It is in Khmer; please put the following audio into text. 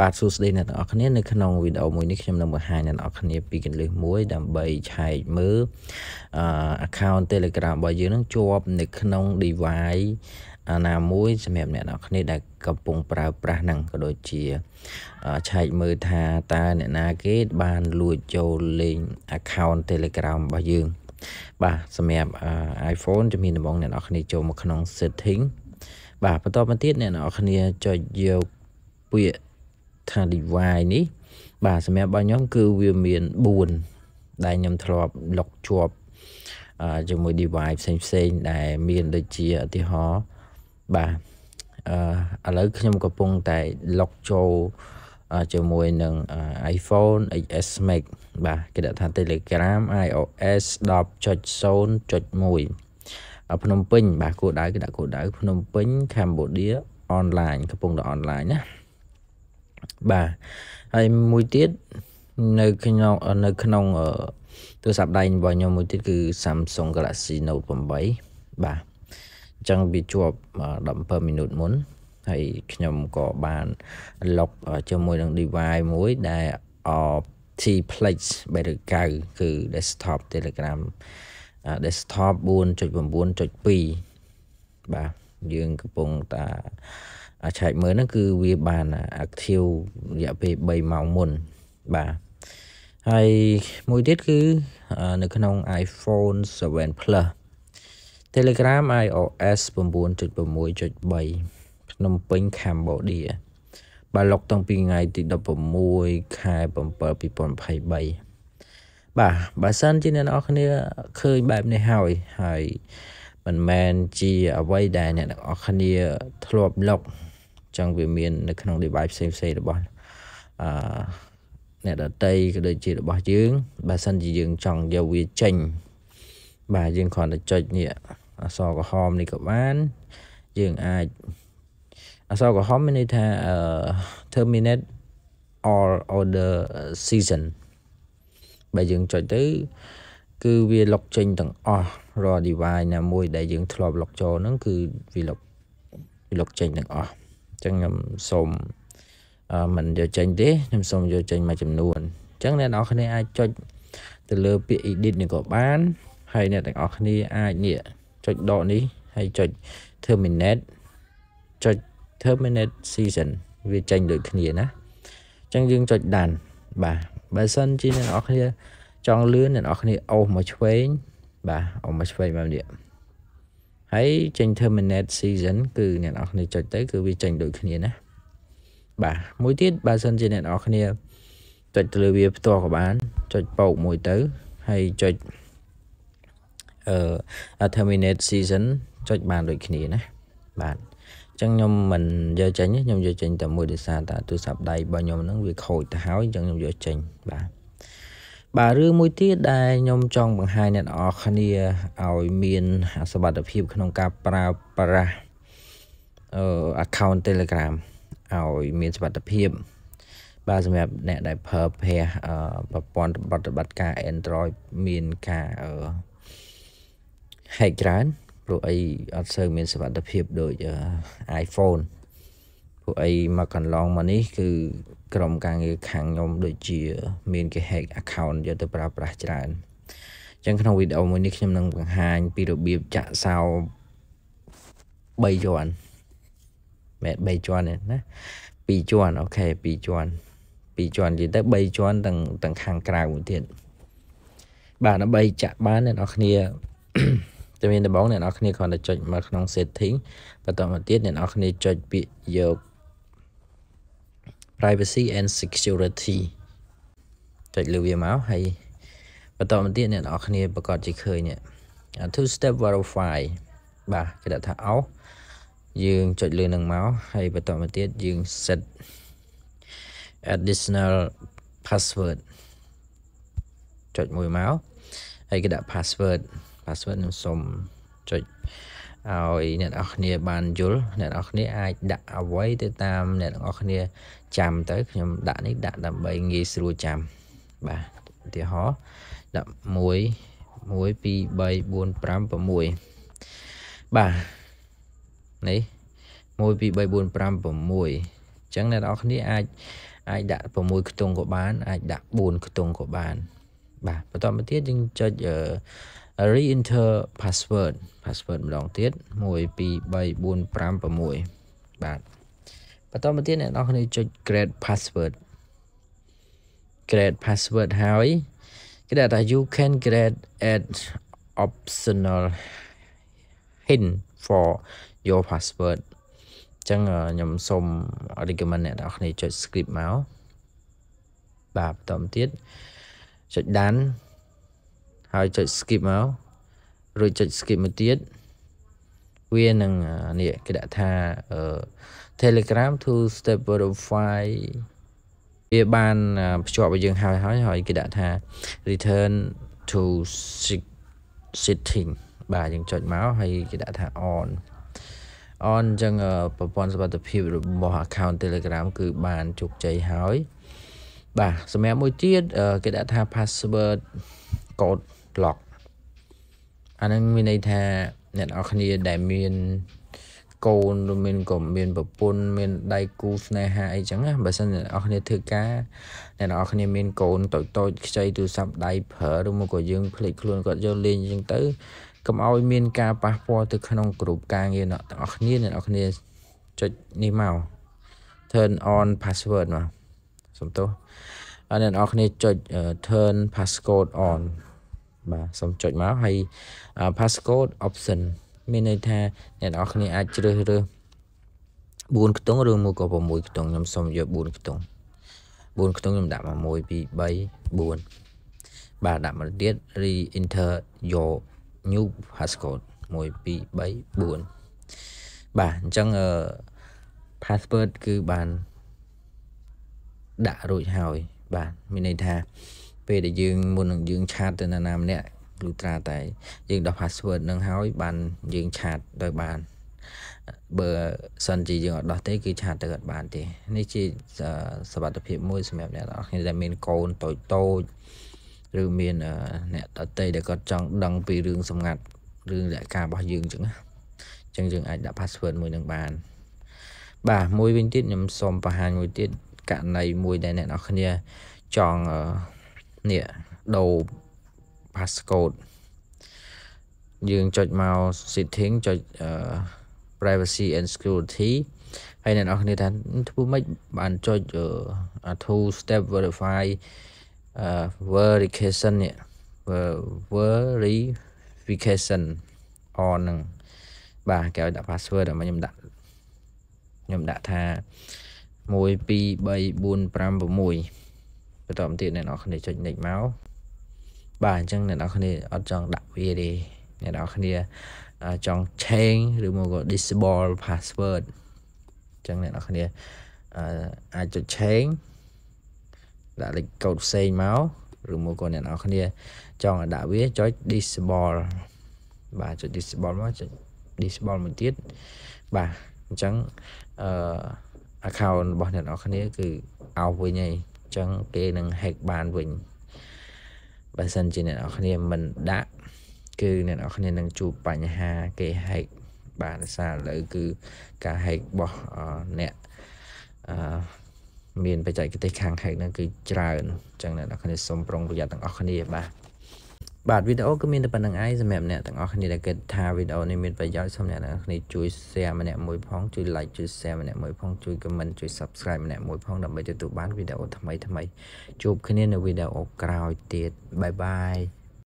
បាទសួស្តីអ្នកទាំងអស់គ្នានៅក្នុងវីដេអូមួយនេះខ្ញុំនឹងបង្ហាញអ្នកទាំងអស់គ្នាពីកន្លឹះមួយដើម្បីឆែកមើលអឺ account Telegram របស់យើងនឹងជាប់នៅក្នុង device អាណាមួយសម្រាប់អ្នកទាំងអស់គ្នាដែលកំពុងប្រើប្រាស់ហ្នឹងក៏ដូចជាឆែកមើលថាតើអ្នកណាគេបានលួចចូលលេង account Telegram របស់យើងបាទសម្រាប់ iPhone ជំនាញដំបងអ្នកទាំងអស់គ្នាចូលមកក្នុង setting បាទបន្តមកទៀតអ្នកទាំងអស់គ្នាចុចយកពាក្យថាឌីវាយនេះបាទសម្រាប់របស់ខ្ញុំគឺវាមាន4ដែលខ្ញុំធ្លាប់លុកជាប់ជាមួយ device ផ្សេងផ្សេងដែលមានដូចជាឧទាហរណ៍បាទអឺឥឡូវខ្ញុំកំពុងតែលុកចូលជាមួយនឹង iPhone XS Max បាទគេដាក់ថា Telegram iOS 10.0.1ភ្នំពេញបាទគោលដៅគេដាក់គោលដៅភ្នំពេញ Cambodia online កំពុងតែ online ណាបាទហើយមួយទៀត នៅក្នុងនៅ ក្នុងទូរស័ព្ទដៃរបស់ខ្ញុំមួយទៀតគឺ Samsung Galaxy Note 8បាទអញ្ចឹងវាជាប់17មីនិតមុនហើយខ្ញុំក៏បាន log ជាមួយនឹង device មួយដែល T Plex 309គឺ desktop Telegram desktop 4.9.2បាទយើងកំពុងតាអាឆែកមើលហ្នឹងគឺវាបាន active រយៈពេល3ម៉ោងមុនបាទហើយមួយទៀតគឺនៅក្នុង iPhone 7 Plus Telegram iOS 9.6.3ភ្នំពេញ Cambodia បាទលោកតាំងពីថ្ងៃទី16ខែ7 2023បាទបើសិនជាអ្នកនរគ្នាឃើញបែបនេះហើយហើយមិនមែនជាអ្វីដែលអ្នកនរគ្នាធ្លាប់លោកចឹងវាមាននៅក្នុង device ផ្សេងផ្សេងរបស់អឺអ្នកដតីក៏ដូចជារបស់យើងបើសិនជាយើងចង់យកវាចេញបាទយើងគ្រាន់តែចុចនេះអសរក្រហមនេះក៏បានយើងអាចអសរក្រហមមានន័យថា terminate all order season បើយើងចុចទៅគឺវាលុកចេញទាំងអស់រាល់ device ណាមួយដែលយើងធ្លាប់លុកចូលហ្នឹងគឺវាលុកវាលុកចេញទាំងអស់ចឹងខ្ញុំសូមមិនយកចេញទេខ្ញុំសូមយកចេញមួយចំនួនអញ្ចឹងអ្នកនរគ្នា អាចចុចទៅលើពាក្យ edit នេះក៏បាន ហើយអ្នកទាំងអស់គ្នាអាចនេះចុចដកនេះហើយចុច terminate ចុច terminate season វាចេញដូចគ្នាណាអញ្ចឹងយើងចុច done បាទបើសិនជាអ្នកនរគ្នា ចង់លឿនអ្នកនរគ្នាអូសមកឆ្វេងបាទអូសមកឆ្វេងបែបនេះហើយចេញ terminate season គឺ អ្នកនរគ្នាចុចទៅគឺវាចេញដូចគ្នាណាបាទមួយទៀតបើសិនជាអ្នកនរគ្នាចុចទៅលើវា ផ្ទាល់ក៏បានចុចបោកមួយទៅហើយចុចអឺ terminate season ចុចបានដូចគ្នាណាបាទអញ្ចឹងខ្ញុំមិនយកចេញខ្ញុំយកចេញតែមួយដោយសារតែទូរស័ព្ទដៃរបស់ខ្ញុំហ្នឹងវាខូចទៅហើយអញ្ចឹងខ្ញុំយកចេញបាទបាទរឿងមួយទៀតដែលខ្ញុំចង់បង្ហាញអ្នកនរគ្នាឲ្យមានសមត្ថភាព ក្នុងការប្រើប្រាស់អឺ account Telegram ឲ្យមានសមត្ថភាពបាទសម្រាប់អ្នកដែលប្រើប្រាស់ប្រព័ន្ធបប្រតិបត្តិការ Android មានការអឺ hack ច្រើនព្រោះអីអត់សូវមានសមត្ថភាពដូច iPhone ពួកអីមកកន្លងមកនេះ គឺក្រុមការងារខាងខ្ញុំដូចជាមានគេ hack account យកទៅប្រើប្រាស់ច្រើនអញ្ចឹងក្នុងវីដេអូមួយនេះខ្ញុំនឹងបង្ហាញពីរបៀបចាក់សោ3ជាន់មែន3ជាន់ណា2ជាន់អូខេ2ជាន់2ជាន់និយាយទៅ3ជាន់ទាំងទាំងខាងក្រៅមួយទៀតបាទដើម្បីចាក់បានអ្នកនរគ្នាតែមានដំបងអ្នកនរគ្នាគ្រាន់តែចុចមកក្នុង setting បន្តមកទៀតអ្នកនរគ្នាចុចពាក្យយក privacy and security ចុចលើវាមកហើយបន្តមកទៀតអ្នកនរគ្នាប្រកាសជាឃើញនេះ two step verify បាទគេដាក់ថាអោយើងចុចលើនឹងមកហើយបន្តមកទៀតយើង set additional password ចុចមួយមកហើយគេដាក់ password password ខ្ញុំសុំចុចឲ្យអ្នកនរគ្នាបានយល់អ្នកនរគ្នាអាចដាក់អ្វីទៅតាមអ្នកនរគ្នាចាំទៅខ្ញុំដាក់នេះ ដាក់ដើម្បីងាយស្រួលចាំបាទឧទាហរណ៍ដាក់1 1 2 3 4 5 6បាទនេះ1 2 3 4 5 6អញ្ចឹងអ្នកនរគ្នាអាចអាចដាក់6ខ្ទង់ក៏បានអាចដាក់4ខ្ទង់ក៏បាន បាទបន្តមកទៀតយើងចុចអឺ re-enter password password ម្ដងទៀត1 2 3 4 5 6បាទបន្តមកទៀតអ្នកនរគ្នាចុច create password create password ហើយគេដាក់ថា you can create an optional hint for your password អញ្ចឹងខ្ញុំសូម recommend អ្នកនរគ្នាចុច script មកបាទបន្តមកទៀតចុច done ហើយចុច skip មករួចចុច skip មកទៀតវានឹងនេះគេដាក់ថា Telegram to step verify វាបានភ្ជាប់ឲ្យយើងហើយហើយហើយគេដាក់ថា return to setting បាទយើងចុចមកហើយគេដាក់ថា on on អញ្ចឹងប្រព័ន្ធសុវត្ថិភាពរបស់ account Telegram គឺបានជោគជ័យហើយ បាទសម្រាប់មួយទៀតគេដាក់ថា password កូដ block អាហ្នឹងមានន័យថាអ្នកនរគ្នាដែលមានកូនឬមានកូនមានប្រពន្ធមានដៃគូស្នេហាអីចឹងណាបើសិនអ្នកនរគ្នាធ្វើការអ្នកនរគ្នាមានកូនតូចតូចខ្ចីទូរស័ព្ទដៃប្រើឬមកក៏យើងភ្លេចខ្លួនគាត់យកលេងចឹងទៅកុំឲ្យមាន ការប៉ះពាល់ទៅក្នុងក្រុមការងារអ្នកនរគ្នាអ្នកនរគ្នាចុចនេះមក turn on password មកសំទោសអ្នកនរគ្នាចុច turn passcode on បាទសូមចុចមកហើយ passcode option មានន័យថា អ្នកនរគ្នាអាចជ្រើសរើស4ខ្ទង់ឬមួយក៏6ខ្ទង់ខ្ញុំសូមយក4ខ្ទង់4ខ្ទង់ខ្ញុំដាក់មក1 2 3 4បាទដាក់មកទៀត re enter your new passcode 1 2 3 4បាទអញ្ចឹង password គឺបានដាក់រួចហើយបាទមានន័យថាពេលដែលយើងមុននឹងយើងឆាតទៅនរណាម្នាក់លុត្រាតែយើងដោះ password នឹងហើយបានយើងឆាតដោយបានបើសិនជាយើងអត់ដោះទេគឺឆាតទៅអត់បានទេនេះជាសមត្ថភាពមួយសម្រាប់អ្នកនរគ្នាដែលមានកូនតូចតូចឬមានអ្នកតន្ត្រីដែលគាត់ចង់ដឹងពីរឿងសម្ងាត់រឿងលក្ខការរបស់យើងចឹងណាចឹងយើងអាចដាក់ password មួយនឹងបានបាទមួយវិញទៀតខ្ញុំសូមបង្ហាញមួយទៀតករណីមួយដែលអ្នកនរគ្នាចង់នេះដូរ passcode យើងចុចមក setting ចុច privacy and security ហើយអ្នកនរគ្នាថាធ្វើម៉េចបានចុច two step verify verification នេះ verification on នឹងបាទគេឲ្យដាក់ password តែខ្ញុំដាក់ខ្ញុំដាក់ថា1 2 3 4 5 6បន្តមកទៀតអ្នកនរគ្នាចុច nick មកបាទអញ្ចឹងអ្នកនរគ្នាអត់ចង់ដាក់វាទេអ្នកនរគ្នាចង់ change ឬមកក៏ disable password អញ្ចឹងអ្នកនរគ្នាអាចចុច change ដាក់លេខកូដផ្សេងមកឬមកក៏អ្នកនរគ្នាចង់ឲ្យដាក់វាចុច disable បាទចុច disable មកចុច disable មួយទៀតបាទអញ្ចឹងអឺ account របស់អ្នកនរគ្នាគឺអោវិញហើយចឹងគេនឹង hack បានវិញបើសិនជាអ្នកនរគ្នាមិនដាក់ គឺអ្នកនរគ្នានឹងជួបបញ្ហាគេ hack បានសារឥឡូវគឺការ hack របស់អ្នកអឺមានបច្ចេកទេសខាង hack ហ្នឹងគឺច្រើនអញ្ចឹងអ្នកនរគ្នាសូមប្រុងប្រយ័ត្នទាំងអស់គ្នាបាទបាទវីដេអូគឺមានតែប៉ុណ្្នឹងឯងសម្រាប់អ្នកទាំងអស់គ្នាដែលគិតថាវីដេអូនេះមានប្រយោជន៍សូមអ្នកទាំងអស់គ្នាជួយ share ម្នាក់មួយផងជួយ like ជួយ share ម្នាក់មួយផងជួយ comment ជួយ subscribe ម្នាក់មួយផងដើម្បីទទួលបានវីដេអូថ្មីៗជួបគ្នានៅវីដេអូក្រោយទៀតបាយបាយ